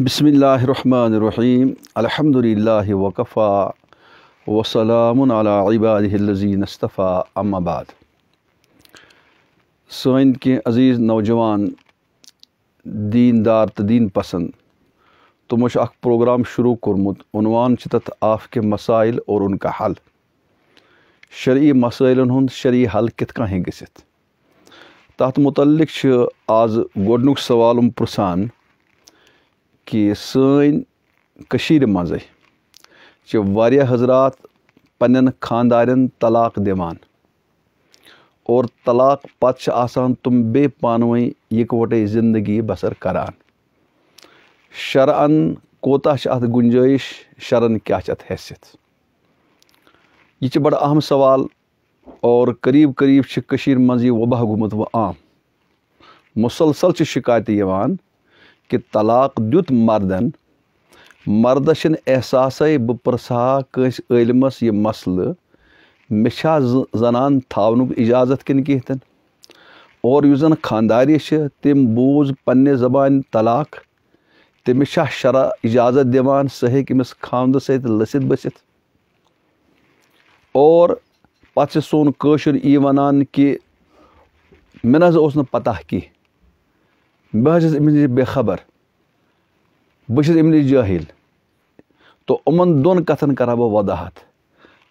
बसमीम अलहमदिल्ला वकफ़ा वसलामबादीनस्तफ़ा अम्माबाद सन के अज़ीज़ नौजवान दीनदार तो दीन पसंद तमो प्रोग्राम शुरू कर्मुत उनवान तथ आफ के मसाइल और उनका हल शर्य मसाइलन शरी हल कित कह गत तथ मुतल आज गोडनुक सवाल पुसान कि सैन मजे वारिया हजरात पन्न खानदार तलाक दिवान और तलाक पत तुम बे पानवे इकवटे जिंदगी बसर करान शरअन कोता अत गुंजाइश शरण क्या हैसियत यह बड़ अहम सवाल और करीब करीब मज वबा गुमत व आम मुसलसल शिकायत यवान कि तलाक दुत मर्दन मर्द चुन एहसास बह पुसा कंस अलमस यह मसल मे जनान थान इजाज़त किन कहें और यु जन खानदारी तम बूज पे जबान तलाक तमिस शरा इजाज़त दिवान सह हेकिस खानद ससित बसित और पे सोन कशर यह वनान कि मे नोस पता कह بہٕ حظ چھَس اَمہِ نِش بے خبر بہٕ چھَس اَمہِ نِش جٲہِل تو یِمَن دۄن کَتھَن کَرٕ ہا بہٕ وضاحت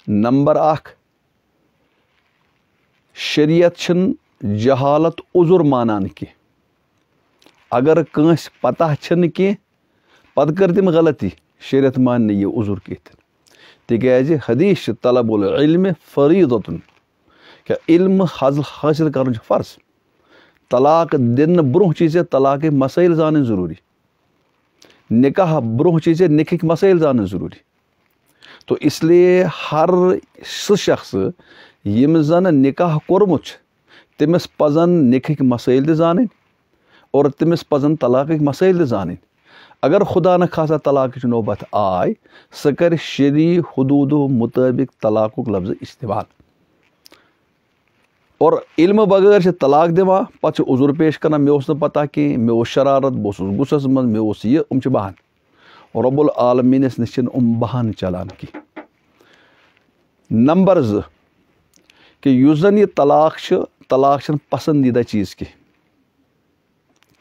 نمبر اَکھ شریعت چھِنہٕ جہالت عذر مانان کینٛہہ اگر کٲنٛسہِ پَتہ چھِنہٕ کینٛہہ پَتہٕ کٔر تِم غلطی شریعت مان نہٕ یہِ عذر کینٛہہ تہِ تِکیٛازِ حدیٖث چھِ طلب العلمہِ فریٖدتُن کہِ علمہٕ حظ حٲصِل کَرُن چھُ فرض तलाक दिन ब्रोह चीज़े तलाक मसाइल जान ज़रूरी निकाह ब्रोह चीज़े निकिक मसाइल जान ज़रूरी तो इसलिए हर शख्स यम जन निकाह कोर्मुत तमिस पजन निकिक मसाइल त और तमिस पजन तलाक मसाइल त अगर खुदा न खासा तलाक नौबत आय सर शरी हदूद मुताबिक तलाक लफ्ज़ इस्तेमाल और इल्म बगैर से तलाक दिवान पे पेश कर मे पता कह मे शरारत बहुस गुस्स मन मे यह उम बहान रबुल आलमीनस नश उम बहान चलान कह नंबर ज कि जन यह तलाक तलाक पसंदीदा चीज़ कह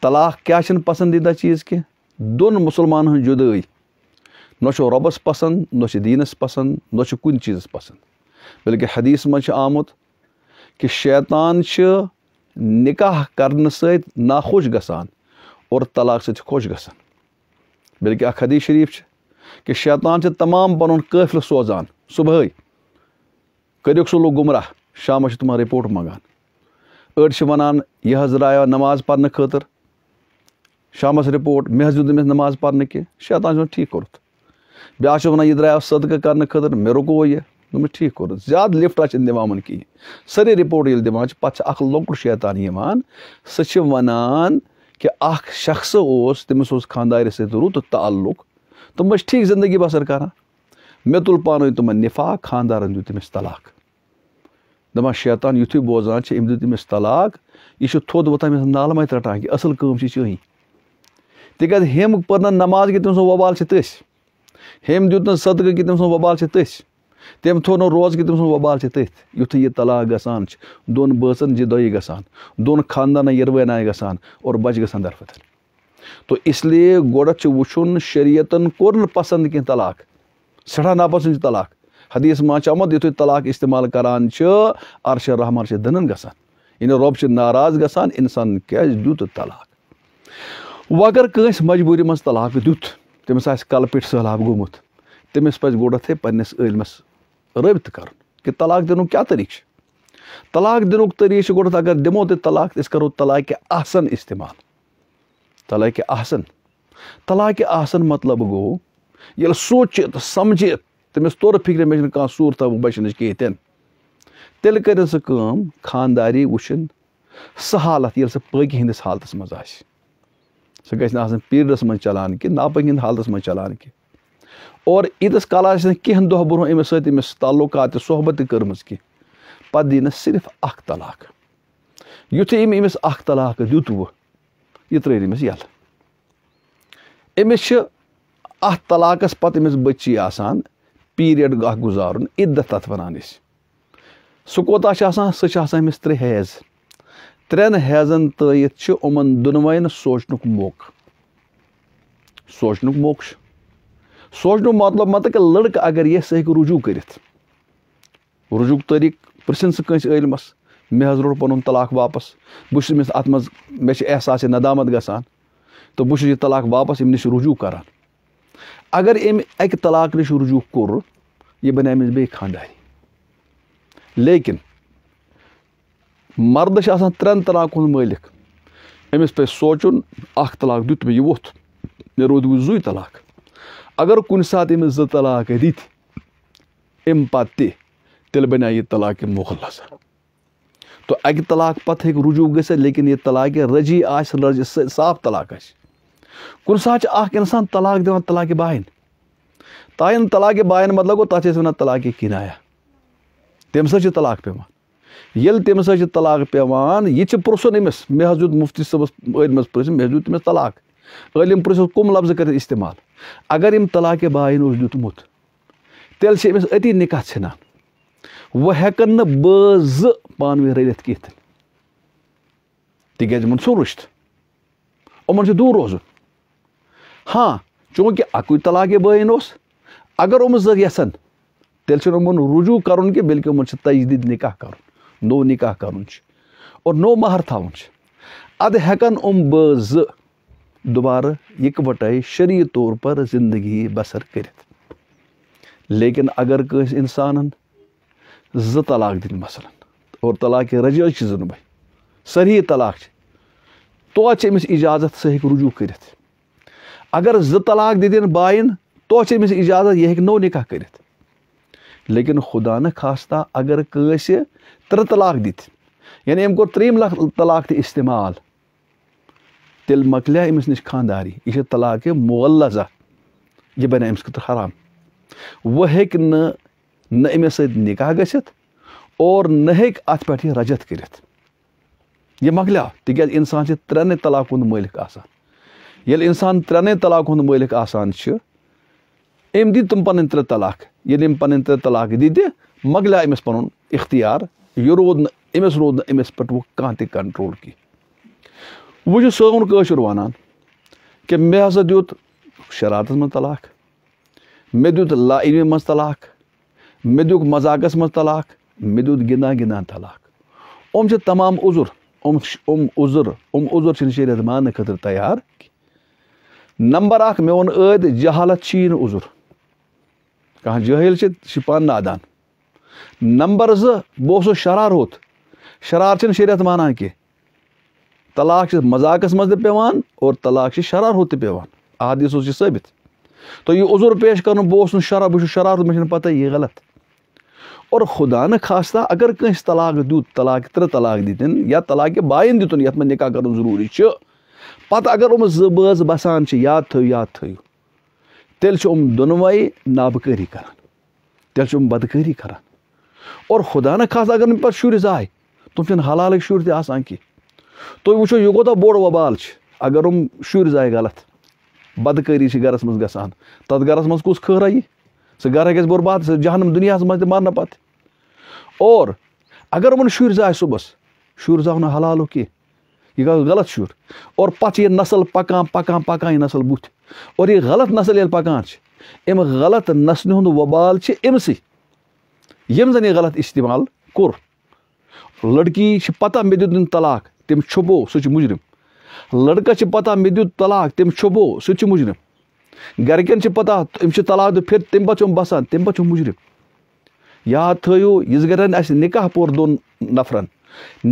तलाक क्या पसंदीदा चीज़ कह दोन मुसलमान हज जुदाई नो रबस पसंद नो दीनस पसंद नो कुन चीज़ पसंद बल्कि हदीस मज आमुत कि शैतान निकाह कर सखुश ग और तलाक खुश ग बल्कि अख हदीस शरीफ कि शैतान से तमाम पन कफिल सोजान सुबह करुक सो लोग गुमराह शाम तुम रिपोर्ट मंगान अड़ वनान यह रहा नमाज पढ़ने खतर शाम रिपोर्ट मे हज दिस नमाज पढ़ने कह शैतान ठीक कोर्त ब्या वन यह द्राया सदक कर खतर मे रुको यह दोपन ठीक कोर ज्यादा लिफ्ट अच्छे दिवान कहें सारी रिपोर्ट ये दिवान पत् लोकट शैतान सह वनान कि शख्स उस तमिस खानदार सरुत तो ताल्लुक तुम तो ठीक जिंदगी बसर कर मे तुल पान तुम निफा खानदार दु तेस तलाक दपान शैतान युथ बोजान अम दु तमिस तलाक यह थोद वोतान नालम रटान कि असल कम चीन तिक हम पर्न नमाज कि तम सो वबाल तस हम दित न सदक कि तम सो वबाल तस तम थो नो रोज कि तम वबाल तथ युथ यह तलाक ग दोन बचन जी दही गान दोन खानदान यरवाना गान और बच ग दरफत तो इसलिए गोड़ वुन शरीयतन कोर पसंद कह तलाक सठा नापसंद तलाक हदीस मा आमुत यु तलाक इस्तेमाल करान अरश रहमान से दनन ग इन रोब से नाराज ग इंसान क्या दुत तलाक वो अगर कंस मजबूरी मज तलाक दुत तमस कल पे सहलब गोमुत तमिस पज गोड़ पे पन्नस अलमस رٲبطہٕ کَرُن کہِ طلاق دِنُک کیٛاہ طریٖقہٕ چھُ طلاق دِنُک طریٖقہٕ چھُ گۄڈٕنٮ۪تھ اگر دِمو تہِ طلاق أسۍ کَرو طلاقہِ آسَن استعمال طلاقہِ آسَن طلاقہِ آسَن مطلب گوٚو ییٚلہِ سوٗنٛچِتھ سَمجِتھ تٔمِس تورٕ فِکرِ مےٚ چھِنہٕ کانٛہہ صوٗرتہ بَچنٕچ کِہیٖنۍ تہِ نہٕ تیٚلہِ کٔرِنۍ سُہ کٲم خانداری وٕچھِنۍ سُہ حالت ییٚلہِ سُہ پٔکۍ ہِنٛدِس حالتَس منٛز آسہِ سُہ گژھِ نہٕ آسٕنۍ پیٖرڈَس منٛز چَلان کینٛہہ ناپٔکۍ ہِنٛدِ حالتَس منٛز چَلان کینٛہہ اور ییٖتِس کالَس نہٕ کینٛہہ دۄہ برونٛہہ أمِس سۭتۍ أمِس تعلقات تہِ صحبت تہِ کٔرمٕژ کینٛہہ پَتہٕ دیٖنَس صرف اَکھ طلاق یُتھُے أمۍ أمِس اَکھ طلاق دیُت وٕ یہِ ترٛٲوۍ أمِس یَلہٕ أمِس چھِ اَتھ طلاقَس پَتہٕ أمِس بٔچی آسان پیٖریَڈ اَکھ گُزارُن عِدَت تَتھ وَنان أسۍ سُہ کوتاہ چھِ آسان سُہ چھِ آسان أمِس ترٛےٚ حیز ترٛٮ۪ن حیزَن تٲیِتھ چھِ یِمَن دۄنوَے نہٕ سونٛچنُک موقعہٕ سونٛچنُک موقعہٕ چھُ सोचन मतलब मत कि लड़क अगर ये सह हेकि रुजू कर रुजू तरीक पृन सह कंस अलमस मे रोट पुन तलाक वापस बहुत तमिस अत मे एहसास नदामत ग तो बहुत यह तलाक वापस अम नश रुजू करान अगर अम अक तलाक नश रुजू कोर यह बन अमिस बे खानदारी लेकिन मर्द त्रेन तलाक मालिक अमिस पे सोचन अख तलाक दुत मे यह वोथ मे रोद वह जुय तलाक अगर कुन सात अमिस जो अम पत् तेल बन यह तलाक मुखलस तो अक तलाक पत् हे रुजू ग लेकिन यह तलाक रजी आज साफ तलाक कुन सात इंसान तलाक दिवान तलाक बाहन तायन तलाक बायन मतलब गो तथा वन तलाक किनाया तम सलाक पे ये तम सलाक पे यह पुन अमिस मे दूत मुफ्ती सबस अदमस पुन मे तलाक علم پرژھوس کم لفظ کر استعمال اگر یم طلاق باین اس دتمت تیل سے امس اتی نکاح ژھنان وہ ہیکن نہ بز پانوی رلتھ کیت تکیاز من سو رشت یِمن چھُ دوٗر روزُن ہاں چوٗنٛکہِ اَکُے طلاق بٲیِن اوس اگر یِم زٕ یژھن تیٚلہِ چھُنہٕ یِمَن رُجوٗع کَرُن کینٛہہ بٔلکہِ یِمَن چھُ تجدیٖد نِکاح کَرُن نوٚو نِکاح کَرُن چھُ اور نوٚو مہر تھاوُن چھُ اَدٕ ہٮ۪کَن یِم بٲژ زٕ दोबारा यकवटे शरीय तौर पर जिंदगी बसर कर लेकिन अगर कंस इंसान जो तलाक दिन मसलन और तलाक रजा जन सरी तलाक तो अमिस इजाजत से हेक रुजू कर अगर जो तलाक दिन बाइन तो अमिस इजाजत यह हेक नो निकाह कर लेकिन खुदा न खास्ता अगर कंस त्रे तलाक दिथ यानी अम कोर त्रम लख तलाक इस्तेमाल तेल मकले अम्स नश खानदारी यह तलाक मुल्लजा यह बने अम्स खुद हराम वह हे नमस निकाह गसित और न अत पे रजत कर यह मकल तिक इंसान त्रेन तलाक मलिक आसान इंसान त्रेन तलाक मलिक आसान अम दी तुम पन त्रे तलाक ये पन त्रे तलाक दि मकल अम्स पुन इख्तियार यह रोद अम्स रोद नमस पे वह कंट्रोल कह वो सोन कशुर वन कि मे हसा दुत शरारत मज तलाक मे दुत लाइलमी मज तलाक मे दुक मजाकस मज तलाक मे दुत गिना गिना तलाक ओम तमाम उजुर ओम ओम उजुर ओम उजुर शरीत मान खतर तैयार नंबर अख मे वो अद जहालत यह उजुर कह जहल पान नादान नंबर जो बहुत शरार शरार शरीत मानान कह तलाक से मजाकस मज पे और तलाक से शरारत तो पेवान अहदीस सबित तो यह उजुर पेश कर बहुत शरा बहुत शरारत मे पता यह गलत और खुदा न खासा अगर कंस तलाक दूत तलाक त्रे तलाक दिन या तलाक बायन दिन तो ये निका कर जरूरी पत अगर उम जो बसान याद थो याद थो तेल दोनवे नाबकारी कर तेल बदकारी कर और खुदा न खासा अगर पुरी शुर जाए तुम तो हलाल शुर कह तुम वो यह कूत बोड़ वबाल अगर हम शुर् जाए गलत बदकारी गरस मज ग तथ गरस मज कुस खहरा यी सह गर गे बुर्बाद जहनम दुनिया मज मरने पत् और अगर उन शुर् जाए सुबह शुर् जाव ना हलालो कह यह गलत शुर् और पे यह नसल पकान पकान पकान यह नसल बुथ और यह गलत नसल ये पकान अम गलत नसल हूँ वबाल अमस यम जन यह गलत इस्तेमाल कोर लड़की पता मे दुन तलाक تٔمۍ شوبو سُہ چھُ مُجرِم لٔڑکَس چھِ پَتہ مےٚ دیُت طلاق تٔمۍ شوبو سُہ تہِ چھُ مُجرِم گَرِکٮ۪ن چھِ پَتہ أمۍ چھِ طلاق دیُت پھِر تَمہِ پَتہٕ چھُ یِم بَسان تَمہِ پَتہٕ چھُ مُجرِم یاد تھٲیِو یِژ گَرٮ۪ن اَسہِ نِکاح پوٚر دۄن نَفرَن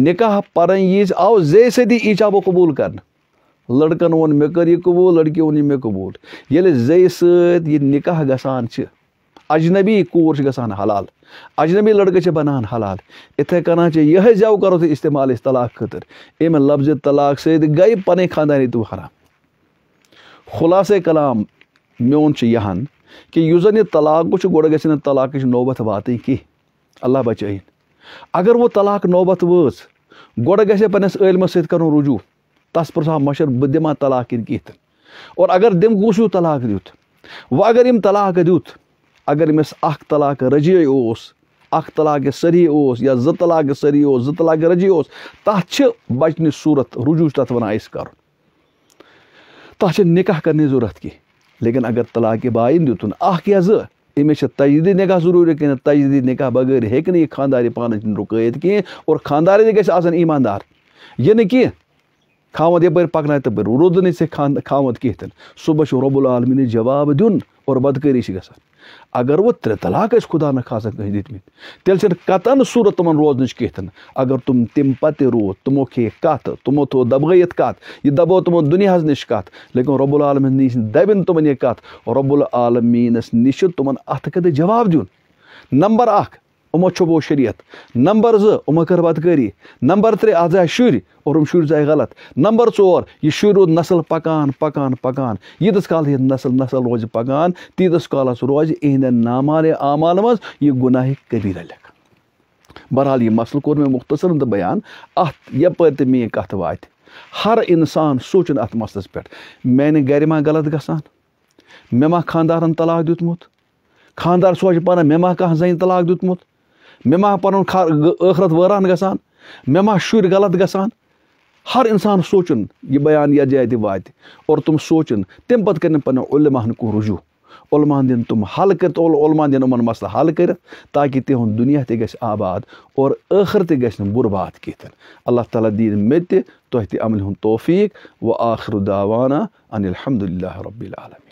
نِکاح پَرٕنۍ یِژ آو زے سٔدی ایٖجابو قبوٗل کَرنہٕ لٔڑکَن ووٚن مےٚ کٔر یہِ قبوٗل لٔڑکی ووٚن یہِ مےٚ قبوٗل ییٚلہِ زیٚیہِ سۭتۍ یہِ نِکاح گژھان چھِ अजनबी कूर ग हलाल अजनबी लड़के बनान हलाल इथे कन यह जव करो तो इस्तेमाल इस तलाक खुद अमे लफ्ज तलाक गई पन खानदानी तू हराम खुलास कलाम मोन यहान कि यह जन यह तलाक गो ग तलाक नौबत वात कह अल्लाह बचन अगर वो तलाक नौबत व गोड़ ग पनस अलमस सर रुजू तस पुसा मशर बह दिमा तलाक किन कह और अगर दम गूसू तलाक दुत व अगर इम तलाक दुत अगर अमस अलाक रजे अख तलाक सरी उस या जो तलाक सरी उस जो तलाक रजे उस तथा बचन सूरत रुजू तथा वन कर निकाह करने जरूरत कह लेकिन अगर तलाक बायन दुन या जो अमेर तजदी निकाह जरूरी क्या तजदी निकाह बगैर हे खानदार पानी रुक कहें और खानदार गमानदार यह न कि खामद यप पकन तो रुद नी खान खामद कह सुबह रबुल आलमी जवाब दिन और बदकारी गसान अगर वो त्रे तलाक खुदा न खास दितम तेल कतन सूरत तुम रोजन कहें अगर तुम तम पत् रूद तमो खे कत तमो थो तो दबगत कत यह दबो तमो दुनिया नश कत लेकिन रबुलमीन नश दबिन तुम यह कत रबुलमीनस नश तुम अत कद जवाब दिन नंबर अख यमो चुबो शरीत नंबर जमो कर बदकारी नंबर त्रे अत जाए शुर और शुर जाए गलत नंबर चोर यह शुर् रूद नसल पकान पकान पकान यीतस कल ये नसल नसल रोज पकान तीतस कालस रोज इहद नामान आमाल मज यह गुनाह कबीरा लेख बहरहाल यह मसल कोर मे मुख्तसर तो बयान अत यपर तो मे कत वात हर इंसान सोचन अत मसलस पे माने गर मा गलत ग मे मा खानदारन तलाक दुतमुत खानदार सोच पाना मे मा कह जन तलाक दुतमुत मे मा पन ٲخرت وٲران گژھان مےٚ ما شُرۍ غلط گژھان ہر اِنسان سونٛچُن یہِ بیان یَتھ جایہِ تہِ واتہِ اور تِم سونٛچُن تَمہِ پَتہٕ کَرن پَنٕنٮ۪ن علماہَن کُن رُجوٗع علماہَن دِن تِم حل کٔرِتھ علماہَن دِن یِمَن مسلہٕ حل کٔرِتھ تاکہِ تِہُنٛد دُنیا تہِ گژھِ آباد اور ٲخٕر تہِ گژھِ نہٕ بُرباد کینٛہہ تہِ اللہ تعالیٰ دِیِن مےٚ تہِ تۄہہِ تہِ عملہِ ہُنٛد توفیٖق وَ آخر داوانا ان الحمدُ اللہ رۄبِ العالمیٖن